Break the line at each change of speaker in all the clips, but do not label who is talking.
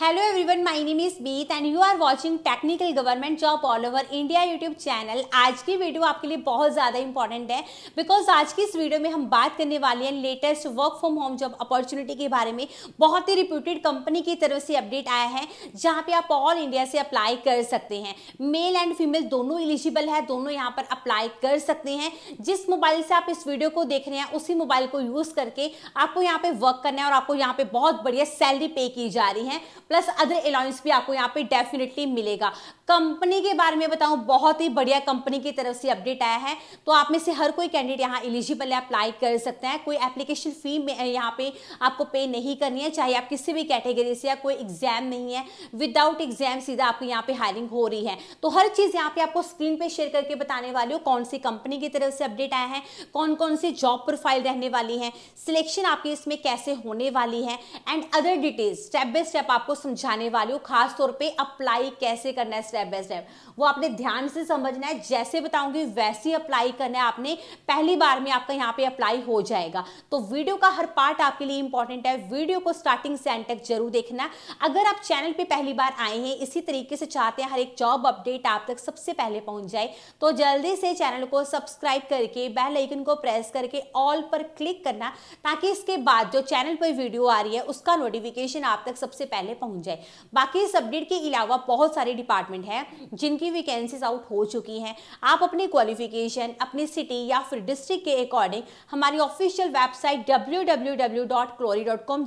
hello everyone my name is Meet and you are watching technical government job all over India YouTube channel आज की video आपके लिए बहुत ज़्यादा इंपॉर्टेंट है बिकॉज आज की इस वीडियो में हम बात करने वाले हैं latest work from home job opportunity के बारे में बहुत ही रिप्यूटेड कंपनी की तरफ से अपडेट आया है जहाँ पे आप ऑल इंडिया से अप्लाई कर सकते हैं मेल एंड फीमेल दोनों एलिजिबल है दोनों यहाँ पर अप्लाई कर सकते हैं जिस मोबाइल से आप इस वीडियो को देख रहे हैं उसी मोबाइल को यूज़ करके आपको यहाँ पे वर्क करना है और आपको यहाँ पे बहुत बढ़िया सैलरी पे की जा रही है प्लस अदर अलाउंस भी आपको यहाँ पे डेफिनेटली मिलेगा कंपनी के बारे में बताऊँ बहुत ही बढ़िया कंपनी की तरफ से अपडेट आया है तो आप में से हर कोई कैंडिडेट यहाँ एलिजिबल है अप्लाई कर सकते हैं कोई एप्लीकेशन फी यहाँ पे आपको पे नहीं करनी है चाहे आप किसी भी कैटेगरी से या कोई एग्जाम नहीं है विदाउट एग्जाम सीधा आपको यहाँ पे हायरिंग हो रही है तो हर चीज़ यहाँ पे आपको स्क्रीन पे शेयर करके बताने वाली हो कौन सी कंपनी की तरफ से अपडेट आया है कौन कौन सी जॉब प्रोफाइल रहने वाली है सिलेक्शन आपकी इसमें कैसे होने वाली है and other details step by step आपको समझाने वाली हूँ खासतौर पर अप्लाई कैसे करना है स्टेप बाई स्टेप वो आपने ध्यान से समझना है जैसे बताऊंगी वैसे ही अप्लाई करना है आपने पहली बार में आपका यहाँ पे अप्लाई हो जाएगा तो वीडियो का हर पार्ट आपके लिए इंपॉर्टेंट है वीडियो को स्टार्टिंग से एंड तक जरूर देखना अगर आप चैनल पर पहली बार आए हैं इसी तरीके से चाहते हैं हर एक जॉब अपडेट आप तक सबसे पहले पहुंच जाए तो जल्दी से चैनल को सब्सक्राइब करके बेल आइकन को प्रेस करके ऑल पर क्लिक करना ताकि इसके बाद जो चैनल पर वीडियो आ रही है उसका नोटिफिकेशन आप तक सबसे पहले पहुंच जाए बाकी सब्जेक्ट के अलावा बहुत सारे डिपार्टमेंट हैं जिनकी वैकेंसीज आउट हो चुकी हैं आप अपनी क्वालिफिकेशन अपनी सिटी या फिर डिस्ट्रिक्ट के अकॉर्डिंग हमारी ऑफिशियल वेबसाइट डब्ल्यू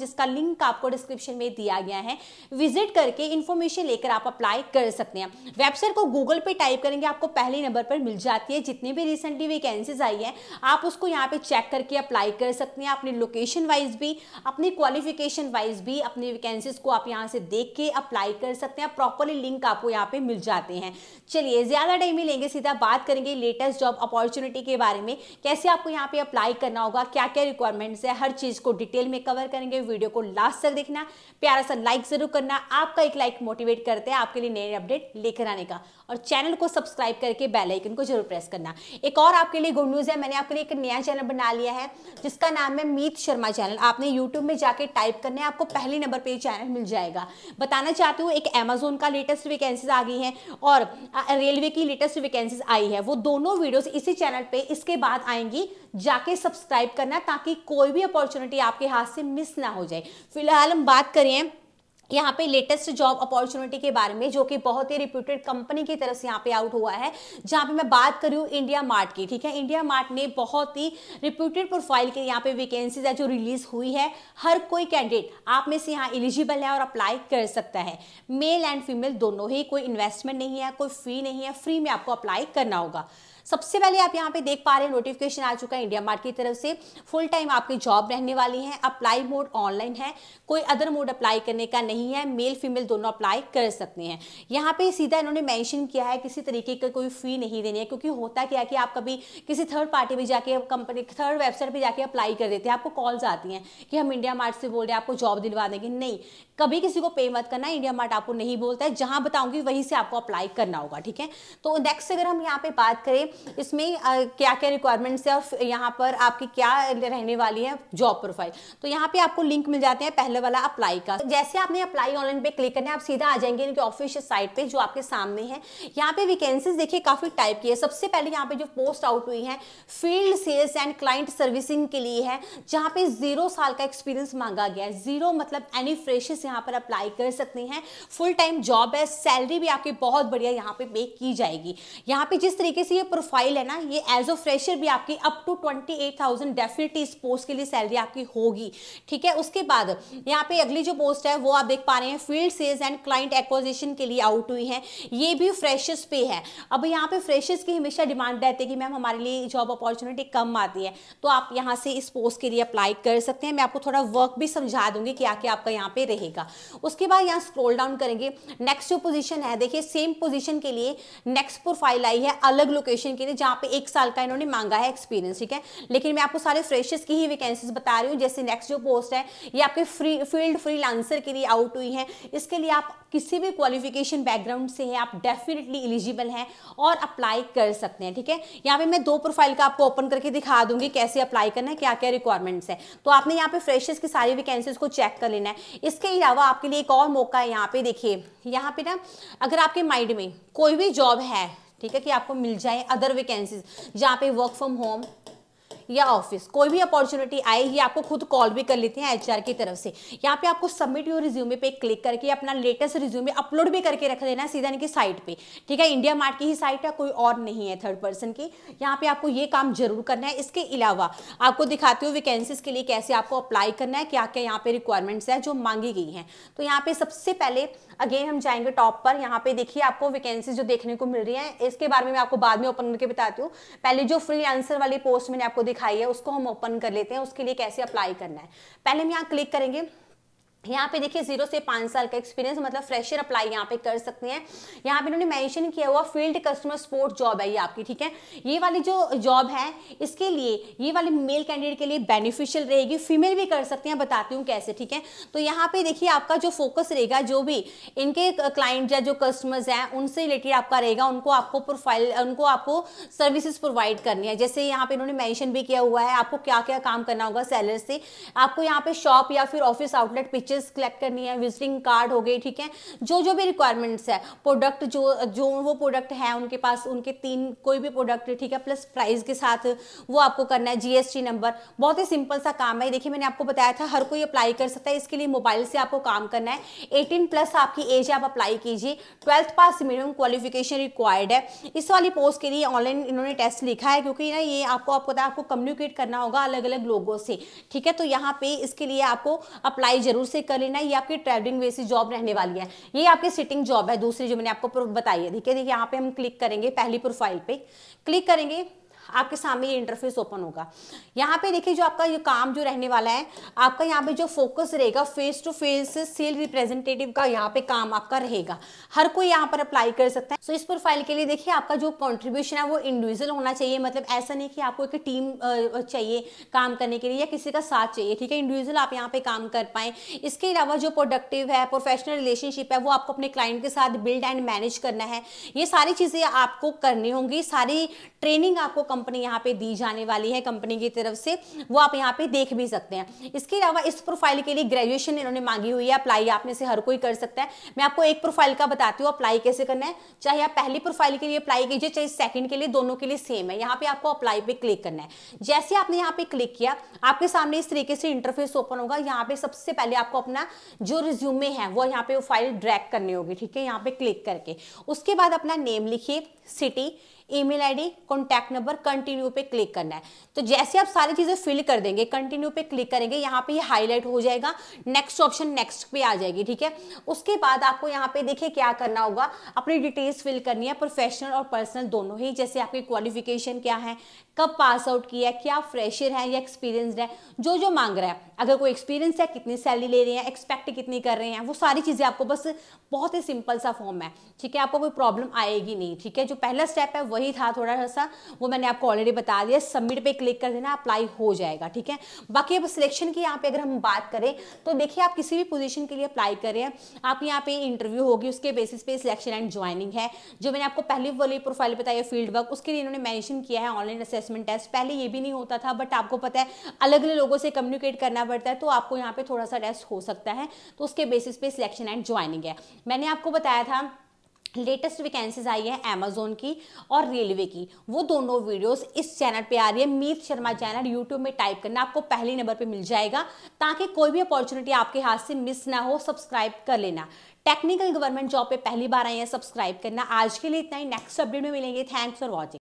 जिसका लिंक आपको डिस्क्रिप्शन में दिया गया है विजिट करके इंफॉर्मेशन लेकर आप अप्लाई कर सकते हैं वेबसाइट को गूगल पे टाइप करेंगे आपको पहले नंबर पर मिल जाती है जितनी भी रिसेंटली वैकेंसीज आई है आप उसको यहाँ पे चेक करके अप्लाई कर सकते हैं अपनी लोकेशन वाइज भी अपनी क्वालिफिकेशन वाइज भी अपनी वैकेंसीज को आप यहाँ यहाँ से देख के अप्लाई कर सकते हैं प्रॉपरली लिंक आपको यहाँ पे मिल जाते हैं चलिए ज़्यादा टाइम ही लेंगे सीधा बात करेंगे लेटेस्ट जॉब अपॉर्चुनिटी के बारे में कैसे आपको यहाँ पे अप्लाई करना होगा क्या क्या रिक्वायरमेंट्स है हर चीज़ को डिटेल में कवर करेंगे वीडियो को लास्ट तक देखना प्यारा सा लाइक ज़रूर करना आपका एक लाइक मोटिवेट करते हैं आपके लिए नए अपडेट लेकर आने का और चैनल को सब्सक्राइब करके बेलाइकन को जरूर प्रेस करना एक और आपके लिए गुड न्यूज़ है मैंने आपके लिए एक नया चैनल बना लिया है जिसका नाम है मीत शर्मा चैनल आपने यूट्यूब में जाके टाइप करना है आपको पहले नंबर पर चैनल मिल जाएगा जाएगा बताना चाहती हूँ एक अमेजोन का लेटेस्ट वैकेंसीज आ गई है और रेलवे की लेटेस्ट वैकेंसीज आई है वो दोनों वीडियोस इसी चैनल पे इसके बाद आएंगी जाके सब्सक्राइब करना ताकि कोई भी अपॉर्चुनिटी आपके हाथ से मिस ना हो जाए फिलहाल हम बात करें यहाँ पे लेटेस्ट जॉब अपॉर्चुनिटी के बारे में जो कि बहुत ही रिप्यूटेड कंपनी की तरफ से यहाँ पे आउट हुआ है जहाँ पे मैं बात हूँ इंडिया मार्ट की ठीक है इंडिया मार्ट ने बहुत ही रिप्यूटेड प्रोफाइल के यहाँ पे वैकेंसीज है जो रिलीज हुई है हर कोई कैंडिडेट आप में से यहाँ एलिजिबल है और अप्लाई कर सकता है मेल एंड फीमेल दोनों ही कोई इन्वेस्टमेंट नहीं है कोई फी नहीं है फ्री में आपको अप्लाई करना होगा सबसे पहले आप यहाँ पे देख पा रहे हैं नोटिफिकेशन आ चुका है इंडिया मार्ट की तरफ से फुल टाइम आपकी जॉब रहने वाली है अप्लाई मोड ऑनलाइन है कोई अदर मोड अप्लाई करने का नहीं है मेल फीमेल दोनों अप्लाई कर सकते हैं यहाँ पे सीधा इन्होंने मैंशन किया है किसी तरीके का कोई फी नहीं देनी है क्योंकि होता क्या है कि आप कभी किसी थर्ड पार्टी में जाके कंपनी थर्ड वेबसाइट पर जाके अप्लाई कर देते हैं आपको कॉल्स आती हैं कि हम इंडिया मार्ट से बोल रहे हैं आपको जॉब दिलवा देंगे नहीं कभी किसी को पे मत करना इंडिया मार्ट आपको नहीं बोलता है जहां बताऊंगी वहीं से आपको अप्लाई करना होगा ठीक है तो नेक्स्ट अगर हम यहाँ पे बात करें इसमें क्या क्या रिक्वायरमेंट्स है और यहाँ पर आपकी क्या रहने वाली है जॉब प्रोफाइल तो यहाँ पे आपको लिंक मिल जाते हैं पहले वाला अप्लाई का जैसे आपने अप्लाई ऑनलाइन पे क्लिक करना है आप सीधा आ जाएंगे इनके ऑफिशियल साइट पे जो आपके सामने है यहाँ पे वैकेंसीज देखिए काफी टाइप की है सबसे पहले यहाँ पे जो पोस्ट आउट हुई है field sales and client servicing के लिए है जहाँ पे जीरो साल का एक्सपीरियंस मांगा गया है जीरो मतलब एनी फ्रेशर्स यहाँ पर अप्लाई कर सकते हैं फुल टाइम जॉब है सैलरी भी आपकी बहुत बढ़िया यहाँ पे पे की जाएगी यहाँ पे जिस तरीके से ये फाइल है ना ये एज अ फ्रेशर भी आपकी up to twenty eight thousand definitely इस पोस्ट के लिए सैलरी आपकी होगी ठीक है उसके बाद यहाँ पे अगली जो पोस्ट है वो आप देख पा रहे हैं field sales and client acquisition के लिए आउट हुई है ये भी फ्रेशर्स पे है अब यहाँ पे फ्रेशर्स की हमेशा डिमांड रहती है कि मैम हमारे लिए जॉब अपॉर्चुनिटी कम आती है तो आप यहाँ से इस पोस्ट के लिए अप्लाई कर सकते हैं मैं आपको थोड़ा वर्क भी समझा दूंगी क्या क्या आपका यहाँ पे रहेगा उसके बाद यहाँ स्क्रोल डाउन करेंगे नेक्स्ट जो पोजिशन है देखिए सेम पोजिशन के लिए नेक्स्ट प्रोफाइल आई है अलग लोकेशन के लिए जहाँ पे एक साल का इन्होंने मांगा है एक्सपीरियंस ठीक है लेकिन मैं आपको सारे फ्रेशर्स की ही वैकेंसीज बता रही हूँ जैसे नेक्स्ट जो पोस्ट है ये आपके फ्री फील्ड फ्री लांसर के लिए आउट हुई है इसके लिए आप किसी भी क्वालिफिकेशन बैकग्राउंड से हैं आप डेफिनेटली एलिजिबल हैं और अप्लाई कर सकते हैं ठीक है यहाँ पे मैं दो प्रोफाइल का आपको ओपन करके दिखा दूंगी कैसे अप्लाई करना है क्या क्या रिक्वायरमेंट्स है तो आपने यहाँ पे फ्रेशर्स की सारी वैकेंसीज को चेक कर लेना है इसके अलावा आपके लिए एक और मौका है यहाँ पे देखिए यहाँ पे ना अगर आपके माइंड में कोई भी जॉब है ठीक है कि आपको मिल जाए अदर वैकेंसीज जहाँ पे वर्क फ्रॉम होम या ऑफिस कोई भी अपॉर्चुनिटी आए ही आपको खुद कॉल भी कर लेते हैं एचआर की तरफ से यहाँ पे आपको सबमिट योर रिज्यूमे पे क्लिक करके अपना लेटेस्ट रिज्यूमे अपलोड भी करके रख देना है सीधा इनकी साइट पे ठीक है इंडिया मार्ट की ही साइट है कोई और नहीं है थर्ड पर्सन की यहाँ पे आपको ये काम जरूर करना है इसके अलावा आपको दिखाती हूँ वैकेंसीज के लिए कैसे आपको अप्लाई करना है क्या क्या यहाँ पे रिक्वायरमेंट्स है जो मांगी गई है तो यहाँ पे सबसे पहले अगेन हम जाएंगे टॉप पर यहाँ पे देखिए आपको वैकेंसी जो देखने को मिल रही है इसके बारे में आपको बाद में ओपन करके बताती हूँ पहले जो फ्री आंसर वाली पोस्ट मैंने आपको दिखाई है उसको हम ओपन कर लेते हैं उसके लिए कैसे अप्लाई करना है पहले हम यहाँ क्लिक करेंगे यहाँ पे देखिए जीरो से पांच साल का एक्सपीरियंस मतलब फ्रेशर अप्लाई यहाँ पे कर सकते हैं यहाँ पे इन्होंने मेंशन किया हुआ फील्ड कस्टमर सपोर्ट जॉब है ये आपकी ठीक है ये वाली जो जॉब है इसके लिए ये वाली मेल कैंडिडेट के लिए बेनिफिशियल रहेगी फीमेल भी कर सकते हैं बताती हूँ कैसे ठीक है तो यहाँ पे देखिए आपका जो फोकस रहेगा जो भी इनके क्लाइंट या जो कस्टमर्स हैं उनसे रिलेटेड आपका रहेगा उनको आपको प्रोफाइल उनको आपको सर्विसेज प्रोवाइड करनी है जैसे यहाँ पे इन्होंने मैंशन भी किया हुआ है आपको क्या क्या काम करना होगा सैलर से आपको यहाँ पे शॉप या फिर office outlet picture pictures collect करनी है विजिटिंग कार्ड हो गए ठीक है जो जो भी रिक्वायरमेंट्स है प्रोडक्ट जो जो वो प्रोडक्ट है उनके पास उनके तीन कोई भी प्रोडक्ट ठीक है प्लस प्राइस के साथ वो आपको करना है जीएसटी नंबर बहुत ही सिंपल सा काम है देखिए मैंने आपको बताया था हर कोई अप्लाई कर सकता है इसके लिए मोबाइल से आपको काम करना है एटीन प्लस आपकी एज आप अप्लाई कीजिए twelfth pass minimum qualification required है इस वाली पोस्ट के लिए ऑनलाइन इन्होंने टेस्ट लिखा है क्योंकि ना ये आपको आपको पता है आपको कम्युनिकेट करना होगा अलग अलग लोगों से ठीक है तो यहाँ पे इसके लिए आपको अप्लाई जरूर से कर लेना ये आपकी ट्रेवलिंग वे जॉब रहने वाली है ये आपकी सिटिंग जॉब है दूसरी जो मैंने आपको बताई है ठीक है देखिए यहाँ पे हम क्लिक करेंगे पहली प्रोफाइल पे क्लिक करेंगे आपके सामने ये इंटरफेस ओपन होगा यहाँ पे देखिए जो आपका ये काम जो रहने वाला है आपका यहाँ पे जो फोकस रहेगा face to face sale representative का यहाँ पे काम आपका रहेगा हर कोई यहाँ पर अप्लाई कर सकता है सो इस प्रोफाइल के लिए देखिए आपका जो कॉन्ट्रीब्यूशन है वो इंडिविजुअल होना चाहिए मतलब ऐसा नहीं कि आपको एक टीम चाहिए काम करने के लिए या किसी का साथ चाहिए ठीक है इंडिविजुअल आप यहाँ पे काम कर पाए इसके अलावा जो प्रोडक्टिव है प्रोफेशनल रिलेशनशिप है वो आपको अपने क्लाइंट के साथ बिल्ड एंड मैनेज करना है ये सारी चीज़ें आपको करनी होंगी सारी ट्रेनिंग आपको कंपनी यहाँ पे दी जाने वाली है कंपनी की तरफ से वो आप यहाँ पे देख भी सकते हैं इसके अलावा इस प्रोफाइल के लिए ग्रेजुएशन इन्होंने मांगी हुई है अप्लाई आप में से हर कोई कर सकता है मैं आपको एक प्रोफाइल का बताती हूँ अप्लाई कैसे करना है चाहे आप पहली प्रोफाइल के लिए अप्लाई कीजिए चाहे सेकंड के लिए दोनों के लिए सेम है यहाँ पे आपको अप्लाई पे क्लिक करना है जैसे आपने यहाँ पे क्लिक किया आपके सामने इस तरीके से इंटरफेस ओपन होगा यहाँ पे सबसे पहले आपको अपना जो रिज्यूमे है वो यहाँ पे फाइल ड्रैक करनी होगी ठीक है यहाँ पे क्लिक करके उसके बाद अपना नेम लिखिए city email ID contact number continue पे क्लिक करना है तो जैसे आप सारी चीज़ें फिल कर देंगे कंटिन्यू पे क्लिक करेंगे यहाँ पे ये हाईलाइट हो जाएगा नेक्स्ट ऑप्शन नेक्स्ट पे आ जाएगी ठीक है उसके बाद आपको यहाँ पे देखिए क्या करना होगा अपनी डिटेल्स फिल करनी है प्रोफेशनल और पर्सनल दोनों ही जैसे आपकी क्वालिफिकेशन क्या है कब पास आउट किया है क्या फ्रेशर है या एक्सपीरियंसड है जो जो मांग रहा है अगर कोई एक्सपीरियंस है कितनी सैलरी ले रहे हैं एक्सपेक्ट कितनी कर रहे हैं वो सारी चीज़ें आपको बस बहुत ही सिंपल सा फॉर्म है ठीक है आपको कोई प्रॉब्लम आएगी नहीं ठीक है जो पहला स्टेप है वही था थोड़ा सा वो मैंने आपको ऑलरेडी बता दिया सबमिट पर क्लिक कर देना अप्लाई हो जाएगा ठीक है बाकी अब सिलेक्शन की यहाँ पर अगर हम बात करें तो देखिए आप किसी भी पोजिशन के लिए अप्लाई कर रहे हैं आप यहाँ पे इंटरव्यू होगी उसके बेसिस पे सिलेक्शन एंड ज्वाइनिंग है जो मैंने आपको पहले वाली प्रोफाइल बताई फील्ड वर्क उसके लिए इन्होंने मैंशन किया है ऑनलाइन असेसमेंट टेस्ट पहले ये भी नहीं होता था बट आपको पता है अलग अलग लोगों से कम्युनिकेट करना बढ़ता है तो आपको यहाँ पे थोड़ा सा रेस्ट हो सकता है तो उसके बेसिस पे सिलेक्शन एंड ज्वाइनिंग है मैंने आपको बताया था लेटेस्ट वैकेंसीज आई है अमेजोन की और रेलवे की वो दोनों वीडियोस इस चैनल पे आ रही है मीत शर्मा चैनल यूट्यूब में टाइप करना आपको पहले नंबर पे मिल जाएगा ताकि कोई भी अपॉर्चुनिटी आपके हाथ से मिस ना हो सब्सक्राइब कर लेना टेक्निकल गवर्नमेंट जॉब पे पहली बार आई है सब्सक्राइब करना आज के लिए इतना ही नेक्स्ट अपडेट में मिलेंगे थैंक्स फॉर वॉचिंग